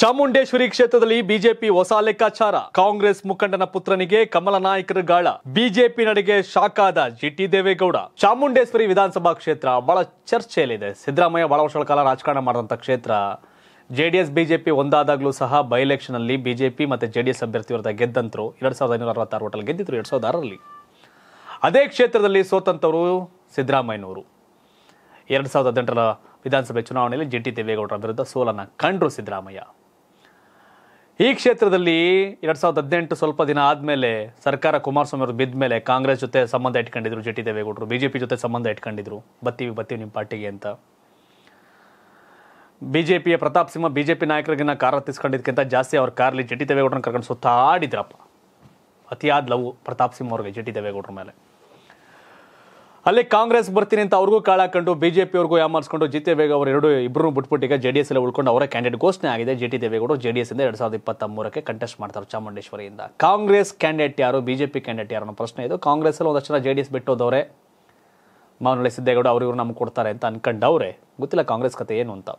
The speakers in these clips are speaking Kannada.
ಚಾಮುಂಡೇಶ್ವರಿ ಕ್ಷೇತ್ರದಲ್ಲಿ ಬಿಜೆಪಿ ಹೊಸ ಲೆಕ್ಕಾಚಾರ ಕಾಂಗ್ರೆಸ್ ಮುಖಂಡನ ಪುತ್ರನಿಗೆ ಕಮಲ ನಾಯಕರ ಗಾಳ ಬಿಜೆಪಿ ನಡೆಗೆ ಶಾಕಾದ ಜಿಟಿ ದೇವೇಗೌಡ ಚಾಮುಂಡೇಶ್ವರಿ ವಿಧಾನಸಭಾ ಕ್ಷೇತ್ರ ಬಹಳ ಚರ್ಚೆಯಲ್ಲಿದೆ ಸಿದ್ದರಾಮಯ್ಯ ಬಹಳ ವರ್ಷಗಳ ಕಾಲ ರಾಜಕಾರಣ ಮಾಡಿದಂಥ ಕ್ಷೇತ್ರ ಜೆಡಿಎಸ್ ಬಿಜೆಪಿ ಒಂದಾದಾಗಲೂ ಸಹ ಬೈ ಎಲೆಕ್ಷನ್ ಅಲ್ಲಿ ಬಿಜೆಪಿ ಮತ್ತೆ ಜೆಡಿಎಸ್ ವಿರುದ್ಧ ಗೆದ್ದಂತರು ಎರಡ್ ಸಾವಿರದ ಐನೂರ ಅರವತ್ತಾರು ಒಟ್ಟಲ್ಲಿ ಗೆದ್ದಿದ್ರು ಎರಡ್ ಸಾವಿರದ ಆರರಲ್ಲಿ ಅದೇ ಕ್ಷೇತ್ರದಲ್ಲಿ ಸೋತಂತವರು ಸಿದ್ದರಾಮಯ್ಯನವರು ಎರಡ್ ಸಾವಿರದ ಹದಿನೆಂಟರ ವಿಧಾನಸಭೆ ಚುನಾವಣೆಯಲ್ಲಿ ಜಿ ಟಿ ದೇವೇಗೌಡರ ವಿರುದ್ಧ ಸೋಲನ್ನು ಕಂಡ್ರು ಸಿದ್ದರಾಮಯ್ಯ ಈ ಕ್ಷೇತ್ರದಲ್ಲಿ ಎರಡ್ ಸಾವಿರದ ಹದಿನೆಂಟು ಸ್ವಲ್ಪ ದಿನ ಆದಮೇಲೆ ಸರ್ಕಾರ ಕುಮಾರಸ್ವಾಮಿ ಅವರು ಬಿದ್ದ ಮೇಲೆ ಕಾಂಗ್ರೆಸ್ ಜೊತೆ ಸಂಬಂಧ ಇಟ್ಕೊಂಡಿದ್ರು ಜೆ ಟಿ ದೇವೇಗೌಡರು ಬಿಜೆಪಿ ಜೊತೆ ಸಂಬಂಧ ಇಟ್ಕೊಂಡಿದ್ರು ಬತ್ತೀವಿ ಬತ್ತೀವಿ ನಿಮ್ಮ ಪಾರ್ಟಿಗೆ ಅಂತ ಬಿಜೆಪಿಯ ಪ್ರತಾಪ್ ಸಿಂಹ ಬಿಜೆಪಿ ನಾಯಕರಿಗಿನ ಕಾರ್ ಹತ್ತಿಸ್ಕೊಂಡಿದ್ಕಿಂತ ಜಾಸ್ತಿ ಅವ್ರ ಕಾರ್ಲಿ ಜೆ ಟಿ ದೇವೇಗೌಡರನ್ನ ಕರ್ಕೊಂಡು ಸುತ್ತಾಡಿದ್ರಪ್ಪ ಅತಿಯಾದ ಲವ್ ಪ್ರತಾಪ್ ಸಿಂಹ ಅವ್ರಿಗೆ ಜೆ ಟಿ ದೇವೇಗೌಡರ ಮೇಲೆ ಅಲ್ಲಿ ಕಾಂಗ್ರೆಸ್ ಬರ್ತೀನಿ ಅಂತ ಅವ್ರಿಗೂ ಕಾಳ ಕಂಡು ಬಿಜೆಪಿಯವ್ರಿಗೂ ಯಾಮಾರಿಸ್ಕೊಂಡು ಜಿ ಬೇಗ ಅವರು ಎರಡು ಇಬ್ಬರು ಬಿಟ್ಬಿಟ್ಟು ಈಗ ಜೆ ಡಿ ಎಸ್ ಎಲ್ಲ ಉಳ್ಕೊಂಡು ಅವರ ಕ್ಯಾಂಡಿಡೇಟ್ ಘೋಷಣೆ ಆಗಿದೆ ಜೆ ಟಿ ದೇವೇಗೌಡರು ಜೆ ಡಿ ಎಸ್ ಇಂದ ಎರಡ್ ಸಾವಿರದ ಇಪ್ಪತ್ತ ಮೂರಕ್ಕೆ ಕಂಟೆಸ್ಟ್ ಮಾಡ್ತಾರೆ ಚಾಮುಂಡೇಶ್ವರಿಯಿಂದ ಕಾಂಗ್ರೆಸ್ ಕ್ಯಾಂಡಿಡೇಟ್ ಯಾರು ಬಿಜೆಪಿ ಕ್ಯಾಂಡಿಡೇಟ್ ಯಾರು ಅನ್ನೋ ಪ್ರಶ್ನೆ ಇದು ಕಾಂಗ್ರೆಸ್ ಅಲ್ಲಿ ಒಂದಷ್ಟು ಜನ ಜೆ ಡಿ ಎಸ್ ಬಿಟ್ಟೋದವ್ರೆ ಮಾವನಹಳ್ಳಿ ಸಿದ್ದೇಗೌಡ ಅವರು ಇವ್ರು ನಮ್ಗೆ ಕೊಡ್ತಾರೆ ಅಂತ ಅನ್ಕೊಂಡವ್ರೆ ಗೊತ್ತಿಲ್ಲ ಕಾಂಗ್ರೆಸ್ ಕತೆ ಏನು ಅಂತ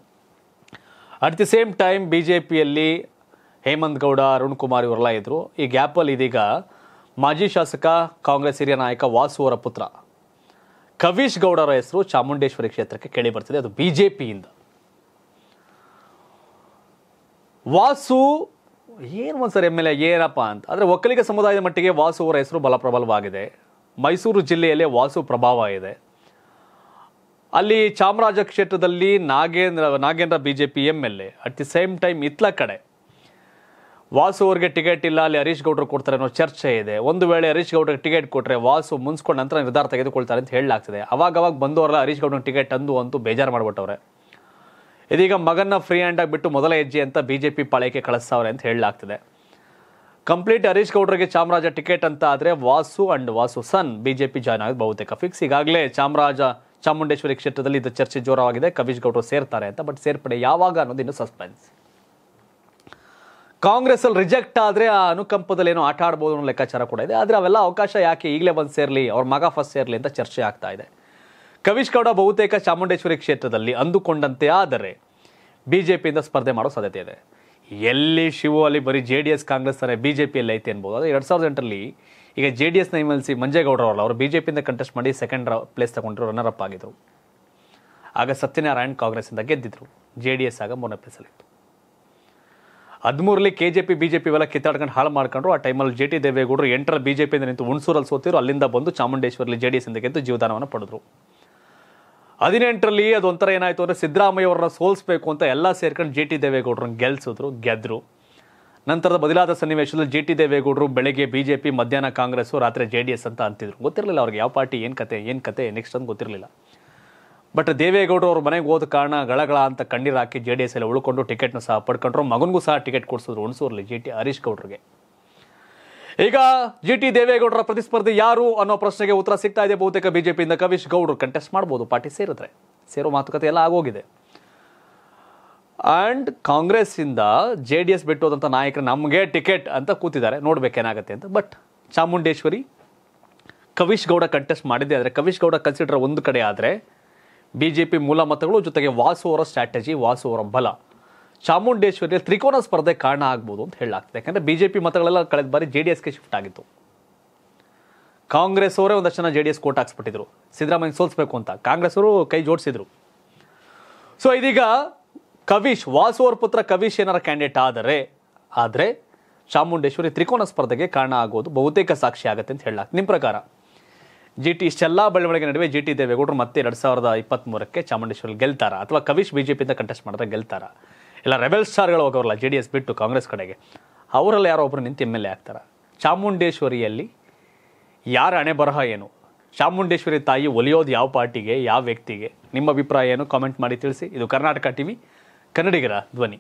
at the same time B J ಪಿಯಲ್ಲಿ ಹೇಮಂತ್ ಗೌಡ ಅರುಣ್ ಕುಮಾರ್ ಇವರೆಲ್ಲ ಇದ್ರು ಈ ಗ್ಯಾಪಲ್ಲಿ ಇದೀಗ ಮಾಜಿ ಶಾಸಕ ಕಾಂಗ್ರೆಸ್ ಹಿರಿಯ ನಾಯಕ ವಾಸು ಅವರ ಪುತ್ರ ಕವೀಶ್ ಗೌಡರ ಹೆಸರು ಚಾಮುಂಡೇಶ್ವರಿ ಕ್ಷೇತ್ರಕ್ಕೆ ಕೇಳಿ ಬರ್ತದೆ ಅದು ಬಿ ಜೆ ಪಿಯಿಂದ ವಾಸು ಏನು ಒಂದು ಸರ್ ಎಮ್ ಎಲ್ ಎ ಏನಪ್ಪ ಅಂತ ಅಂದರೆ ಒಕ್ಕಲಿಗ ಸಮುದಾಯದ ಮಟ್ಟಿಗೆ ವಾಸು ಅವರ ಹೆಸರು ಬಲಪ್ರಬಲವಾಗಿದೆ ಮೈಸೂರು ಜಿಲ್ಲೆಯಲ್ಲಿ ವಾಸು ಪ್ರಭಾವ ಇದೆ ಅಲ್ಲಿ ಚಾಮರಾಜ ಕ್ಷೇತ್ರದಲ್ಲಿ Nagendra Nagendra B J P M L A at the same time ಇತ್ಲ ಕಡೆ ವಾಸು ಅವ್ರಿಗೆ ಟಿಕೆಟ್ ಇಲ್ಲ ಅಲ್ಲಿ ಹರೀಶ್ ಗೌಡ್ರು ಕೊಡ್ತಾರೆ ಅನ್ನೋ ಚರ್ಚೆ ಇದೆ ಒಂದು ವೇಳೆ ಹರೀಶ್ ಗೌಡರಿಗೆ ಟಿಕೆಟ್ ಕೊಟ್ಟರೆ ವಾಸು ಮುನ್ಸ್ಕೊಂಡ ನಂತರ ನಿರ್ಧಾರ ತೆಗೆದುಕೊಳ್ತಾರೆ ಅಂತ ಹೇಳಲಾಗ್ತದೆ ಅವಾಗ ಅವಾಗ ಬಂದವರಲ್ಲ ಹರೀಶ್ ಗೌಡನ ಟಿಕೆಟ್ ಅಂದು ಅಂತೂ ಬೇಜಾರು ಮಾಡಿಬಿಟ್ಟವ್ರೆ ಇದೀಗ ಮಗನ ಫ್ರೀ ಹ್ಯಾಂಡ್ ಬಿಟ್ಟು ಮೊದಲ ಹೆಜ್ಜೆ ಅಂತ ಬಿಜೆಪಿ ಪಾಳಿಕೆ ಕಳಿಸ್ತಾವ್ರೆ ಅಂತ ಹೇಳಲಾಗ್ತಿದೆ ಕಂಪ್ಲೀಟ್ ಹರೀಶ್ ಗೌಡರಿಗೆ ಚಾಮರಾಜ ಟಿಕೆಟ್ ಅಂತ ಆದರೆ Vasu and Vasu son BJP join ಆಗೋದು ಬಹುತೇಕ ಫಿಕ್ಸ್ ಈಗಾಗಲೇ ಚಾಮರಾಜ ಚಾಮುಂಡೇಶ್ವರಿ ಕ್ಷೇತ್ರದಲ್ಲಿ ಇದು ಚರ್ಚೆ ಜೋರವಾಗಿದೆ ಕವೀಶ್ ಗೌಡರು ಸೇರ್ತಾರೆ ಅಂತ ಬಟ್ ಸೇರ್ಪಡೆ ಯಾವಾಗ ಅನ್ನೋದು ಇನ್ನು ಸಸ್ಪೆನ್ಸ್ ಕಾಂಗ್ರೆಸ್ ಅಲ್ಲಿ ರಿಜೆಕ್ಟ್ ಆದ್ರೆ ಆ ಅನುಕಂಪದಲ್ಲಿ ಏನೋ ಆಟ ಆಡ್ಬೋದು ಅನ್ನೋ ಲೆಕ್ಕಾಚಾರ ಕೂಡ ಇದೆ ಆದ್ರೆ ಅವೆಲ್ಲ ಅವಕಾಶ ಯಾಕೆ ಈಗಲೇ ಬಂದು ಸೇರ್ಲಿ ಅವ್ರ ಮಗ ಫಸ್ಟ್ ಸೇರ್ಲಿ ಅಂತ ಚರ್ಚೆ ಆಗ್ತಾ ಇದೆ ಕವಿಶ್ ಗೌಡ ಬಹುತೇಕ ಚಾಮುಂಡೇಶ್ವರಿ ಕ್ಷೇತ್ರದಲ್ಲಿ ಅಂದುಕೊಂಡಂತೆ ಆದರೆ ಬಿಜೆಪಿಯಿಂದ ಸ್ಪರ್ಧೆ ಮಾಡೋ ಸಾಧ್ಯತೆ ಇದೆ ಎಲ್ಲಿ ಶಿವು ಅಲ್ಲಿ ಬರೀ ಜೆ ಡಿ ಎಸ್ ಕಾಂಗ್ರೆಸ್ ತಾನೆ ಬಿ ಜೆ ಐತೆ ಅನ್ಬೋದು ಆದರೆ ಎರಡು ಸಾವಿರದ ಎಂಟರಲ್ಲಿ ಈಗ ಜೆ ಡಿ ಎಸ್ನ ಸಿ ಮಂಜೇಗೌಡರವಲ್ಲ ಅವರು ಬಿ ಜೆ ಪಿಯಿಂದ ಕಂಟೆಸ್ಟ್ ಮಾಡಿ ಸೆಕೆಂಡ್ ಪ್ಲೇಸ್ ತಗೊಂಡ್ರು ರನ್ನರ್ ಅಪ್ ಆಗಿದ್ರು ಆಗ ಸತ್ಯನಾರಾಯಣ್ ಕಾಂಗ್ರೆಸ್ನಿಂದ ಗೆದ್ದಿದ್ರು ಜೆ ಡಿ ಎಸ್ ಆಗ ಮೂರನೇ ಪ್ಲೇಸಲ್ಲಿತ್ತು ಹದಿಮೂರಲ್ಲಿ ಕೆ ಜೆ ಪಿ ಬಿಜೆಪಿ ಇವೆಲ್ಲ ಕಿತ್ತಾಡ್ಕೊಂಡು ಹಾಳು ಮಾಡ್ಕೊಂಡ್ರು ಆ ಟೈಮಲ್ಲಿ ಜೆ ಟಿ ದೇವೇಗೌಡರು ಎಂಟರ ಬಿಜೆಪಿಯಿಂದ ನಿಂತು ಹುಣಸೂರಲ್ಲಿ ಸೋತಿರು ಅಲ್ಲಿಂದ ಬಂದು ಚಾಮುಂಡೇಶ್ವರಲ್ಲಿ ಜೆ ಡಿ ಎಸ್ ಗೆದ್ದು ಜೀವದಾನವನ್ನು ಪಡೆದರು ಹದಿನೆಂಟರಲ್ಲಿ ಅದೊಂಥರ ಏನಾಯಿತು ಅಂದರೆ ಅವ್ರನ್ನ ಸೋಲಿಸಬೇಕು ಅಂತ ಎಲ್ಲ ಸೇರ್ಕೊಂಡು ಜೆ ಟಿ ದೇವೇಗೌಡರನ್ನ ಗೆಲ್ಲಿಸಿದ್ರು ಗೆದ್ದರು ನಂತರದ ಬದಲಾದ ಸನ್ನಿವೇಶದಲ್ಲಿ ಜೆ ಟಿ ದೇವೇಗೌಡರು ಬೆಳಗ್ಗೆ ಬಿಜೆಪಿ ಮಧ್ಯಾಹ್ನ ಕಾಂಗ್ರೆಸ್ಸು ರಾತ್ರಿ ಜೆ ಡಿ ಎಸ್ ಅಂತ ಅಂತಿದ್ರು ಗೊತ್ತಿರಲಿಲ್ಲ ಅವ್ರಿಗೆ ಯಾವ ಪಾರ್ಟಿ ಏನು ಕತೆ ಏನು ಕತೆ ನೆಕ್ಸ್ಟ್ ಅಂತ ಗೊತ್ತಿರಲಿಲ್ಲ ಬಟ್ ದೇವೇಗೌಡರು ಅವ್ರ ಮನೆಗೆ ಹೋದ ಕಾರಣ ಗಳಗಳ ಅಂತ ಕಣ್ಣೀರು ಹಾಕಿ ಜೆ ಡಿ ಎಸ್ ಎಲ್ಲ ಉಳ್ಕೊಂಡು ಟಿಕೆಟ್ನ ಸಹ ಪಡ್ಕೊಂಡ್ರು ಮಗನಿಗೂ ಸಹ ಟಿಕೆಟ್ ಕೊಡಿಸಿದ್ರು ಹುಣಸೂರಲ್ಲಿ ಜಿ ಟಿ ಹರೀಶ್ ಗೌಡ್ರಿಗೆ ಈಗ ಜಿ ಟಿ ದೇವೇಗೌಡರ ಪ್ರತಿಸ್ಪರ್ಧಿ ಯಾರು ಅನ್ನೋ ಪ್ರಶ್ನೆಗೆ ಉತ್ತರ ಸಿಗ್ತಾ ಇದೆ ಬಹುತೇಕ ಬಿಜೆಪಿಯಿಂದ ಕವೀಶ್ ಗೌಡ್ರು ಕಂಟೆಸ್ಟ್ ಮಾಡ್ಬೋದು ಪಾರ್ಟಿ ಸೇರಿದ್ರೆ ಸೇರೋ ಮಾತುಕತೆ ಎಲ್ಲ ಆಗೋಗಿದೆ ಆ್ಯಂಡ್ ಕಾಂಗ್ರೆಸ್ಸಿಂದ ಜೆ ಡಿ ಎಸ್ ಬಿಟ್ಟು ನಾಯಕರು ನಮಗೆ ಟಿಕೆಟ್ ಅಂತ ಕೂತಿದ್ದಾರೆ ನೋಡ್ಬೇಕೇನಾಗುತ್ತೆ ಅಂತ ಬಟ್ ಚಾಮುಂಡೇಶ್ವರಿ ಕವೀಶ್ ಗೌಡ ಕಂಟೆಸ್ಟ್ ಮಾಡಿದ್ದೆ ಆದರೆ ಕವೀಶ್ ಗೌಡ ಕನ್ಸಿಡರ್ ಒಂದು ಕಡೆ ಆದರೆ ಬಿ ಜೆ ಪಿ ಮೂಲ ಮತಗಳು ಜೊತೆಗೆ ವಾಸುವರ ಸ್ಟ್ರಾಟಜಿ ವಾಸುವರ ಬಲ ಚಾಮುಂಡೇಶ್ವರಿಯಲ್ಲಿ ತ್ರಿಕೋನ ಸ್ಪರ್ಧೆ ಕಾರಣ ಆಗ್ಬೋದು ಅಂತ ಹೇಳಲಾಗ್ತದೆ ಯಾಕಂದರೆ ಬಿ ಜೆ ಪಿ ಮತಗಳೆಲ್ಲ ಕಳೆದ ಬಾರಿ ಜೆ ಡಿ ಎಸ್ಗೆ ಶಿಫ್ಟ್ ಆಗಿತ್ತು ಕಾಂಗ್ರೆಸ್ ಅವರೇ ಒಂದಷ್ಟು ಜನ ಜೆ ಡಿ ಎಸ್ ಕೋಟ್ ಹಾಕ್ಸ್ಬಿಟ್ಟಿದ್ರು ಸಿದ್ದರಾಮಯ್ಯ ಸೋಲಿಸ್ಬೇಕು ಅಂತ ಕಾಂಗ್ರೆಸ್ ಅವರು ಕೈ ಜೋಡಿಸಿದ್ರು ಸೊ ಇದೀಗ ಕವೀಶ್ ವಾಸುವರ ಪುತ್ರ ಕವೀಶ್ ಏನಾರ ಕ್ಯಾಂಡಿಡೇಟ್ ಆದರೆ ಆದರೆ ಚಾಮುಂಡೇಶ್ವರಿ ತ್ರಿಕೋನ ಸ್ಪರ್ಧೆಗೆ ಕಾರಣ ಆಗೋದು ಬಹುತೇಕ ಸಾಕ್ಷಿ ಆಗುತ್ತೆ ಅಂತ ಹೇಳಲಾಗ್ತದೆ ನಿಮ್ಮ ಪ್ರಕಾರ ಜಿ ಟಿ ಇಷ್ಟೆಲ್ಲ ಬೆಳವಣಿಗೆ ನಡುವೆ ಜಿ ಟಿ ದೇವೇಗೌಡರು ಮತ್ತೆ ಎರಡು ಸಾವಿರದ ಮೂರಕ್ಕೆ ಚಾಮುಂಡೇಶ್ವರಿ ಗೆಲ್ತಾರ ಅಥವಾ ಕವಿಶ್ ಬಿ ಜೆ ಕಂಟೆಸ್ಟ್ ಮಾಡಿದ್ರೆ ಗೆಲ್ತಾರ ಇಲ್ಲ ರೆಬೆಲ್ ಸ್ಟಾರ್ಗಳು ಹೋಗೋರಲ್ಲ ಜೆ ಡಿ ಎಸ್ ಬಿಟ್ಟು ಕಾಂಗ್ರೆಸ್ ಕಡೆಗೆ ಅವರಲ್ಲಿ ಯಾರೋ ಒಬ್ಬರು ನಿಂತು ಎಮ್ ಎಲ್ ಎ ಆಗ್ತಾರೆ ಚಾಮುಂಡೇಶ್ವರಿಯಲ್ಲಿ ಯಾರ ಹಣೆ ಬರಹ ಏನು ಚಾಮುಂಡೇಶ್ವರಿ ತಾಯಿ ಒಲಿಯೋದು ಯಾವ ಪಾರ್ಟಿಗೆ ಯಾವ ವ್ಯಕ್ತಿಗೆ ನಿಮ್ಮ ಅಭಿಪ್ರಾಯ ಏನು ಕಾಮೆಂಟ್ ಮಾಡಿ ತಿಳಿಸಿ ಇದು ಕರ್ನಾಟಕ ವಿ ಕನ್ನಡಿಗರ ಧ್ವನಿ